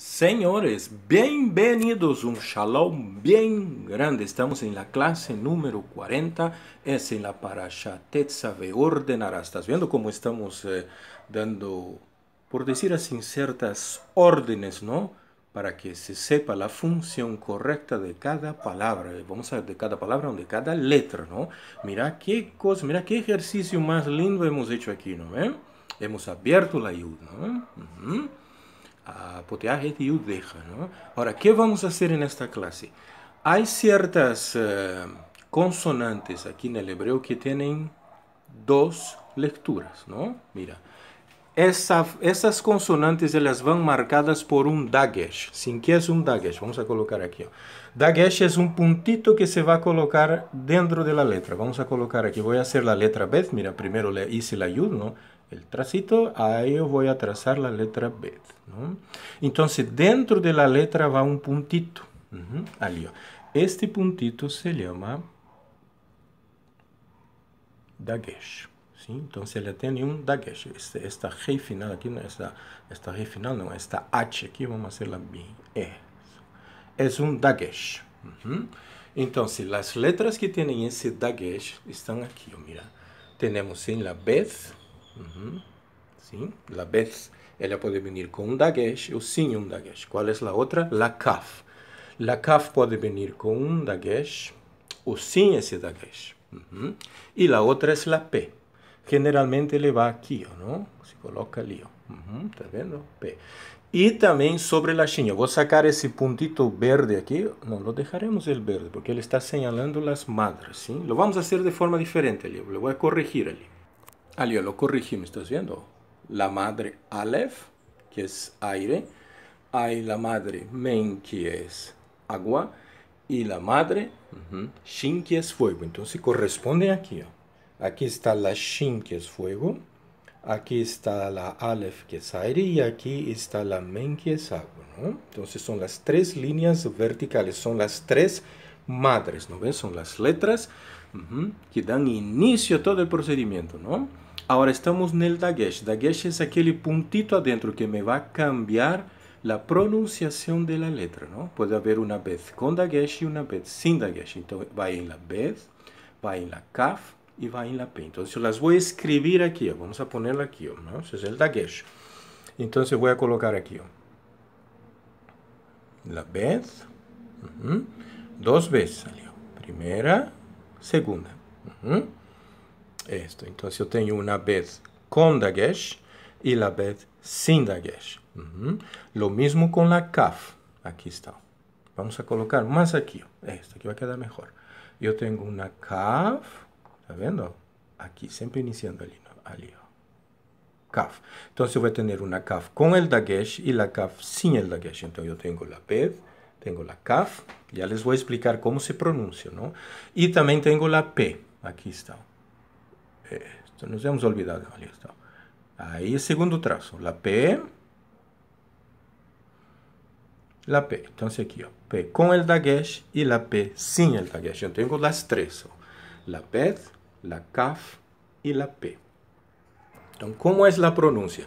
Señores, bienvenidos, un shalom bien grande. Estamos en la clase número 40, es en la parasha de ordenar Estás viendo cómo estamos eh, dando, por decir así, ciertas órdenes, ¿no? Para que se sepa la función correcta de cada palabra. Eh, vamos a ver de cada palabra o de cada letra, ¿no? Mira qué cosa, mira qué ejercicio más lindo hemos hecho aquí, ¿no? Hemos abierto la ayuda, ¿no? Ah, a o deixa, não? Ora, que vamos fazer nesta classe? Há certas uh, eh, consonantes aqui no hebreu que têm duas leituras, não? Mira, essa, essas consonantes elas vão marcadas por um dagesh. Sim, que é um dagesh? Vamos a colocar aqui. Ó. Oh. Dagesh é um puntito que se vai colocar dentro da letra. Vamos a colocar aqui. Vou fazer a letra B. Mira, primeiro le hice la yud, não? el tracito, ahí yo voy a trazar la letra B. ¿no? Entonces, dentro de la letra va un puntito. Uh -huh, Este puntito se llama dagesh. ¿sí? Entonces, ella tiene un dagesh. Este, esta G final aquí, no, esta, esta G final no, esta H aquí, vamos a hacer la B. é Es un dagesh. Uh -huh. Entonces, las letras que tienen ese dagesh están aquí. Mira, tenemos en la Beth ¿Sí? La vez, ella puede venir con un dagesh o sin un dagesh. ¿Cuál es la otra? La kaf. La kaf puede venir con un dagesh o sin ese dagesh. Y la otra es la p. Generalmente le va aquí, ¿no? Se coloca lío. ¿Está viendo? P. Y también sobre la chiña. Voy a sacar ese puntito verde aquí. No, lo dejaremos el verde porque él está señalando las madres. ¿sí? Lo vamos a hacer de forma diferente, le voy a corregir allí Alió lo corrigí, me estás viendo. La madre Aleph, que es aire. Hay la madre Men, que es agua. Y la madre Shin, que es fuego. Entonces corresponde aquí. Aquí está la Shin, que es fuego. Aquí está la Aleph, que es aire. Y aquí está la Men, que es agua. Entonces son las tres líneas verticales. Son las tres madres, ¿no ven? Son las letras que dan inicio a todo el procedimiento, ¿no? Ahora estamos en el Dagesh. Dagesh es aquel puntito adentro que me va a cambiar la pronunciación de la letra. ¿no? Puede haber una vez con Dagesh y una vez sin Dagesh. Entonces, va en la vez, va en la Kaf y va en la P. Entonces, las voy a escribir aquí. Vamos a ponerla aquí, ¿no? Ese es el Dagesh. Entonces, voy a colocar aquí, La vez. Dos veces salió. Primera. segunda esto. Entonces yo tengo una vez con dagesh y la vez sin dagesh. Lo mismo con la kaf. Aquí está. Vamos a colocar más aquí. Esto aquí va a quedar mejor. Yo tengo una kaf. ¿Está viendo? Aquí, siempre iniciando el Allí. Kaf. Entonces voy a tener una kaf con el dagesh y la kaf sin el dagesh. Entonces yo tengo la bet, tengo la kaf. Ya les voy a explicar cómo se pronuncia, ¿no? Y también tengo la p. Aquí está. Esto, nos hemos olvidado. Ahí el segundo trazo. La P. La P. Entonces aquí, P con el dagesh y la P sin el dagesh. Yo tengo las tres. La P, la CAF y la P. Entonces, ¿cómo es la pronuncia?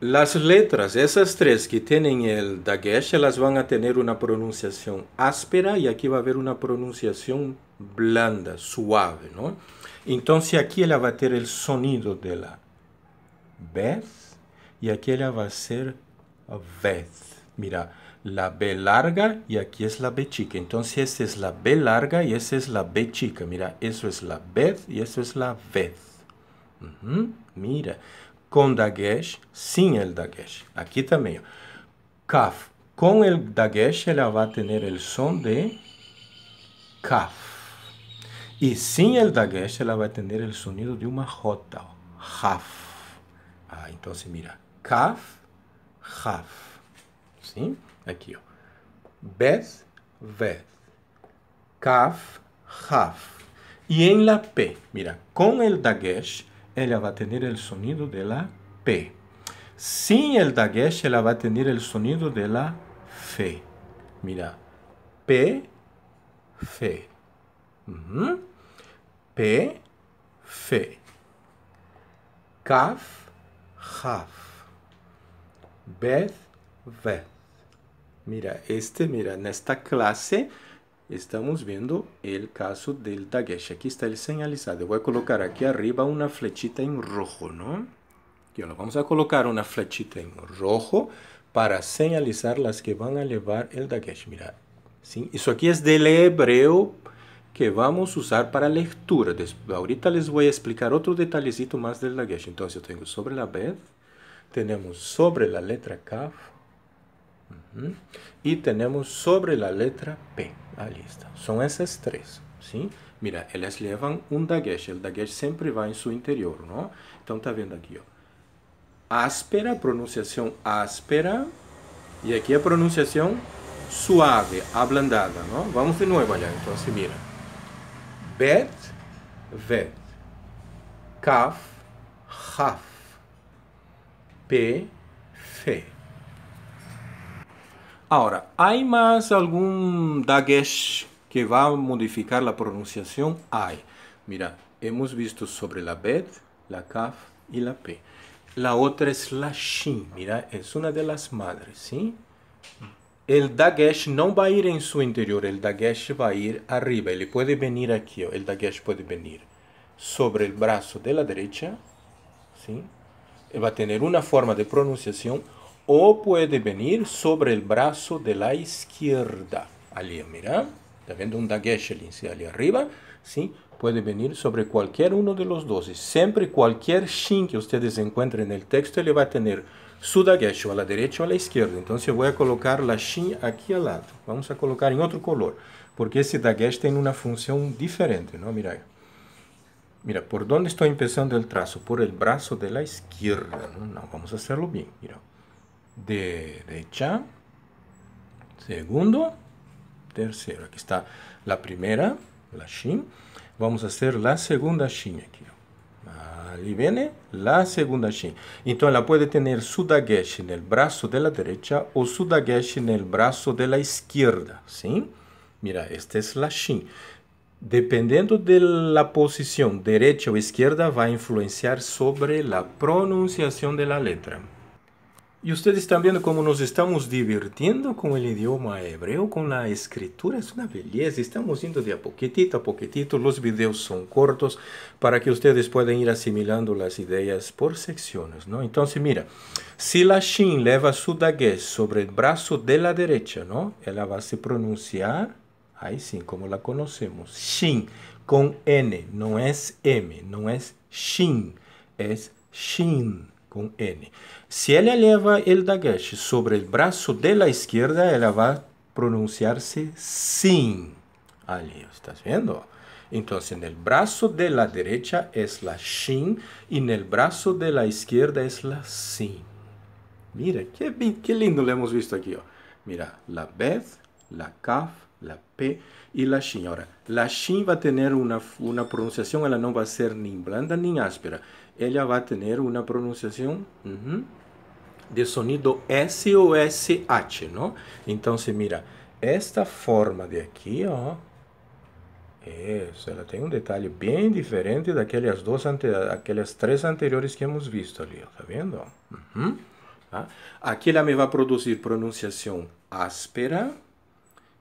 Las letras, esas tres que tienen el dagesh, las van a tener una pronunciación áspera y aquí va a haber una pronunciación blanda, suave, ¿no? Entonces aquí ella va a tener el sonido de la vez y aquí ella va a ser vez. Mira, la B larga y aquí es la B chica. Entonces esta es la B larga y esta es la B chica. Mira, eso es la vez y eso es la vez. Mira, con dagesh, sin el dagesh. Aquí también. Kaf. Con el dagesh ella va a tener el son de kaf. e sem o dagesh, ela vai tener o sonido de uma jota Raf. Ah, então se mira. Kaf, Raf. Sim? Aqui, ó. Bez, vez. Kaf, Raf. E em la P, mira, com o dagesh, ela vai ter o sonido de la P. sem o dagesh, ela vai ter o sonido de la fe Mira, P, fe P, fe. Kaf, haf. Beth, beth. Mira, este, mira, en esta clase estamos viendo el caso del Dagesh. Aquí está el señalizado. Voy a colocar aquí arriba una flechita en rojo, ¿no? lo vamos a colocar una flechita en rojo para señalizar las que van a llevar el Dagesh. Mira, ¿sí? eso aquí es del hebreo que vamos usar para leitura. Ahorita les voy a explicar otro detallecito más del laguesh. Entonces yo tengo sobre la B, tenemos sobre la letra K uh -huh, y tenemos sobre la letra P. Ah, está. Son esas tres. ¿sí? Mira, elas levam um dagesh. O dagesh sempre vai em seu interior. Não? Então tá vendo aqui. Ó. Áspera, pronunciação áspera. E aqui a pronunciação suave, ablandada. Não? Vamos de novo allá. Então se mira. Bet, bet. kaf, haf, pe, fe. Ahora, ¿hay más algún dagesh que va a modificar la pronunciación? Hay. Mira, hemos visto sobre la bet, la kaf y la p. La otra es la shin, mira, es una de las madres, ¿sí? El Dagesh no va a ir en su interior, el Dagesh va a ir arriba. Él puede venir aquí, el Dagesh puede venir sobre el brazo de la derecha, ¿sí? va a tener una forma de pronunciación, o puede venir sobre el brazo de la izquierda. Allí, mira, está viendo un Dagesh allí arriba, ¿sí? puede venir sobre cualquier uno de los dos. Siempre cualquier shin que ustedes encuentren en el texto, le va a tener Su da geisha, ou à direita ou à esquerda. Então, eu vou colocar a shin aqui ao lado. Vamos a colocar em outro color, porque esse da geisha tem uma função diferente, não? Mira, mira, por onde estou começando o traço? Por el braço de la izquierda. Não, não vamos fazer bem. Mira, derecha, segundo, terceiro. Aqui está a primeira, a shin. Vamos fazer a segunda shin aqui. y viene la segunda shin. Entonces la puede tener su en el brazo de la derecha o su en el brazo de la izquierda. ¿sí? Mira, esta es la shin. Dependiendo de la posición derecha o izquierda va a influenciar sobre la pronunciación de la letra. Y ustedes están viendo cómo nos estamos divirtiendo con el idioma hebreo, con la escritura. Es una belleza. Estamos yendo de a poquitito a poquitito. Los videos son cortos para que ustedes puedan ir asimilando las ideas por secciones. ¿no? Entonces, mira, si la Shin leva su dagués sobre el brazo de la derecha, ¿no? ella va a se pronunciar, ahí sí, como la conocemos, Shin, con N. No es M, no es Shin, es Shin. com N. Se ela leva o dagesh sobre o braço da esquerda, ela vai pronunciar-se sim. Ali, estás vendo? Então, no braço de é la derecha é a shin e no braço de la esquerda é a sin. Mira, que, que lindo lo hemos visto aqui. Ó. Mira, la beth, la kaf, la p e la shin. Agora, la shin vai ter uma pronunciação, ela não vai ser nem blanda nem áspera ella vai ter uma pronunciação uh uhum, -huh, de sonido S ou SH, Então se mira, esta forma de aqui, ó, isso, ela tem um detalhe bem diferente daquelas, duas ante, daquelas três anteriores que hemos visto ali, ó, tá vendo? Uhum, tá? Aqui ela me vai produzir pronunciação áspera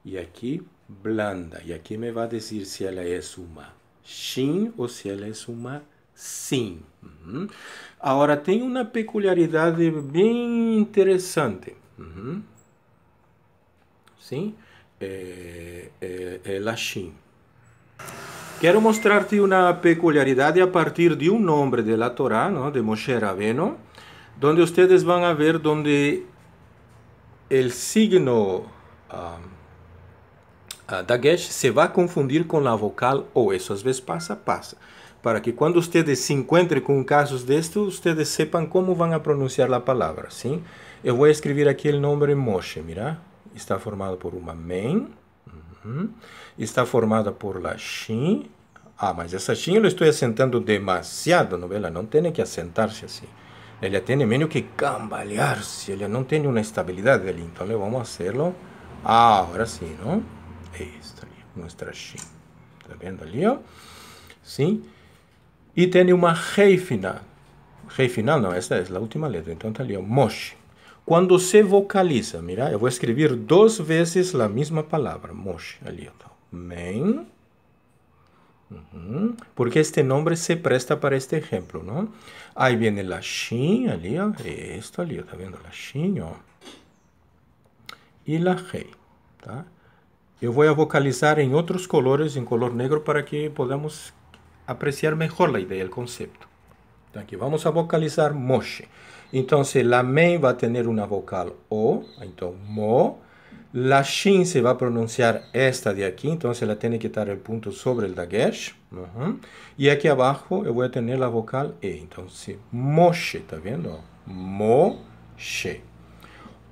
e aqui blanda. E aqui me vai dizer se ela é uma shin ou se ela é uma Sim. Uhum. Agora, tem uma peculiaridade bem interessante. Uhum. Sim? É, é, é Quero mostrar-te uma peculiaridade a partir de um nome da Torá, não? de Moshe Rabbeinu, onde vocês vão ver onde o signo uh, Dagesh se vai confundir com a vocal ou Isso às vezes passa, passa para que quando vocês se encontrem com casos destes, vocês sepam como vão pronunciar a palavra, sim? Eu vou escrever aqui o nome Moshe, mira. Está formado por uma men, está formada por la shin. Ah, mas essa shin eu estou assentando demasiado, não não tem que assentar-se assim. Ela tem menos que cambalear-se, ela não tem uma estabilidade ali. Então, vamos fazê-lo agora sim, não? Isso, ali, nossa shin. Está vendo ali, ó? Sim? E tem uma final Rei final não, essa é a última letra, então está ali, ó, mosh. Quando se vocaliza, mira, eu vou escrever duas vezes a mesma palavra, mosh, ali, ó, men. Uhum. Porque este nome se presta para este exemplo, não? Aí vem a shin ali, ó, isto ali, está tá vendo? A shin, ó. E la rei, tá? Eu vou vocalizar em outros colores, em color negro, para que podamos apreciar mejor la idea, el concepto. Aquí vamos a vocalizar Moshe. Entonces la MEI va a tener una vocal O, entonces Mo. La Shin se va a pronunciar esta de aquí, entonces la tiene que estar el punto sobre el Dagesh. Y aquí abajo yo voy a tener la vocal E, entonces Moshe, ¿está viendo? Moshe.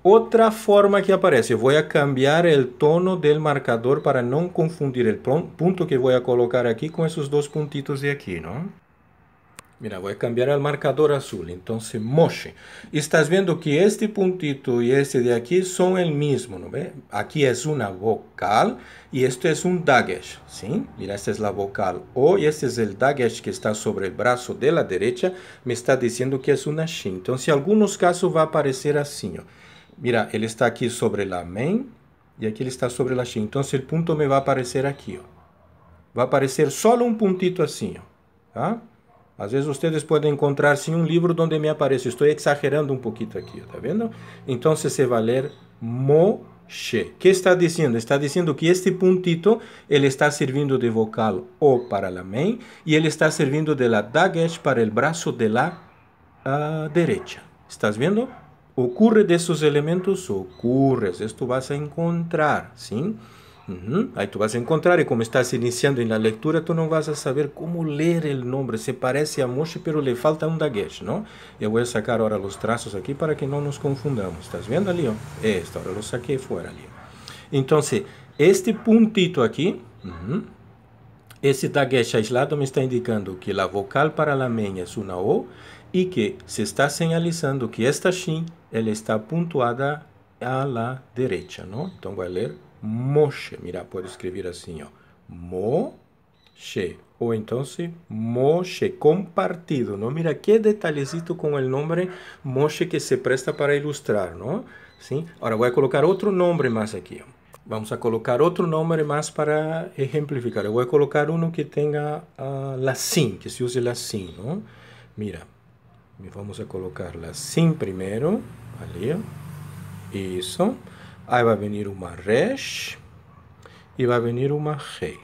Otra forma que aparece, voy a cambiar el tono del marcador para no confundir el punto que voy a colocar aquí con esos dos puntitos de aquí, ¿no? Mira, voy a cambiar el marcador azul, entonces moche. Estás viendo que este puntito y este de aquí son el mismo, ¿no ve? Aquí es una vocal y esto es un dagesh, ¿sí? Mira, esta es la vocal O y este es el dagesh que está sobre el brazo de la derecha. Me está diciendo que es una shin. Entonces, en algunos casos va a aparecer así, ¿no? Mira, ele está aqui sobre la main e aqui ele está sobre la shin. Então, o ponto me vai aparecer aqui, ó. Vai aparecer só um pontinho assim, ó. Tá? Às vezes vocês podem encontrar sim um livro onde me aparece. Estou exagerando um pouquinho aqui, tá vendo? Então você vai ler o que está dizendo? Está dizendo que este pontinho ele está servindo de vocal O para a main e ele está servindo de la dagesh para o braço de la uh, ah, direita. Estás vendo? ocorre desses elementos? ocorre Esto vas a encontrar, sim? Aí tu vas a encontrar, e como estás iniciando na leitura, tu não vas a saber como ler o nome. Se parece a Moshe, pero le falta um daguesh, não? Eu vou sacar agora os traços aqui para que não nos confundamos. Estás vendo ali? Ó? Esta, agora eu saquei fora ali. Então, este puntito aqui, esse daguesh aislado me está indicando que a vocal para a menha é uma O e que se está sinalizando que esta shin ela está pontuada à la direita, não? Então vai ler Moche. Mira, pode escrever assim, ó. Moshe. Ou então se Moche compartido, não? Mira que detalhezito com o nome Moche que se presta para ilustrar, não? Sim? Agora vou colocar outro nome mais aqui. Ó. Vamos a colocar outro nome mais para exemplificar. Eu vou colocar um que tenha uh, ah, lacim, que se use lacim, não? Mira, vamos a colocar lacim primeiro. Ali, isso. Aí vai vir uma resh e vai vir uma rei.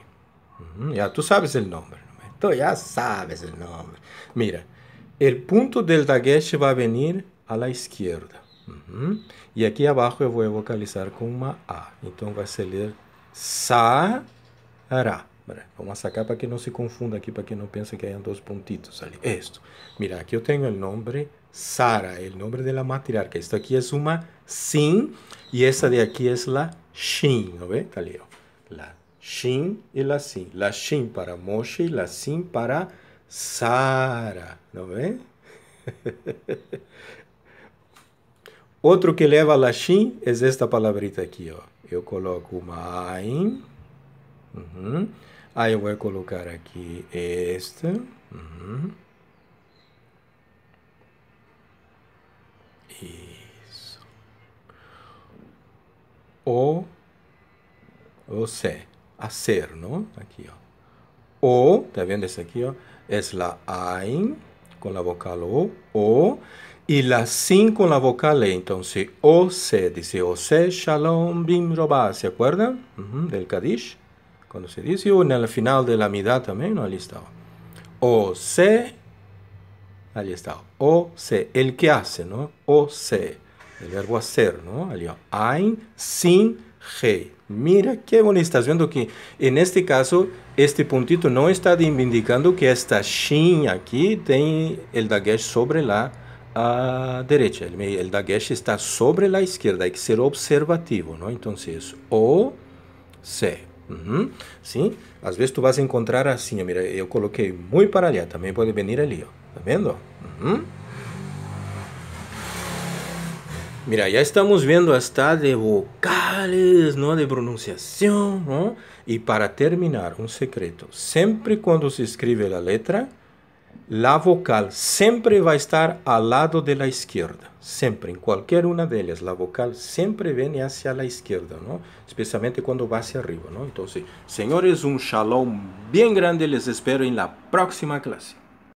Uhum. Já tu sabes o nome. Tu já sabes o nome. Mira, o ponto del dagesh vai vir à la esquerda. Uhum. E aqui abaixo eu vou vocalizar com uma A. Então vai ser ler Sará. Vamos sacar para que não se confunda aqui, para que não pense que hayan dois pontitos ali. Isto. Mira, aqui eu tenho o nome Sara, el nombre de la matriarca. Esto aquí es una sin y esta de aquí es la shin, ¿no ve? Talio. La shin y la sin. La shin para Moshe y la sin para Sara, ¿no ve? Outro que leva oh. a shin é esta palavrita aqui, ó. Eu coloco uma ein. Aí eu vou colocar aqui esta. Uhum. O, o C, hacer, ¿no? Aquí, O, ¿está viendo aquí? Es la AIN con la vocal O, O, y la SIN con la vocal E. Entonces, O, C, dice O, C, Shalom, Bim, Robá, ¿se acuerdan? del Kadish, cuando se dice, o en el final de la mitad también, ¿no? Ahí O, C, Ali está. O se. El que hace, ¿no? O se. El verbo hacer, ¿no? Ali. Ein, sin, he. Mira qué bonito. Estás viendo que en este caso, este puntito no está indicando que esta shin aquí tem el dagesh sobre la uh, derecha. El, el dagesh está sobre la izquierda. Hay que ser observativo, ¿no? Entonces, o se. Sim? Às vezes tu vas encontrar assim, ó, mira, eu coloquei muito para ali, também pode vir ali, ó. viendo? Mira, ya estamos viendo hasta de vocales, ¿no? De pronunciación, ¿no? Y para terminar, un secreto. Siempre cuando se escribe la letra, la vocal siempre va a estar al lado de la izquierda. Siempre, en cualquier una de ellas, la vocal siempre viene hacia la izquierda, ¿no? Especialmente cuando va hacia arriba, ¿no? Entonces, señores, un shalom bien grande. Les espero en la próxima clase.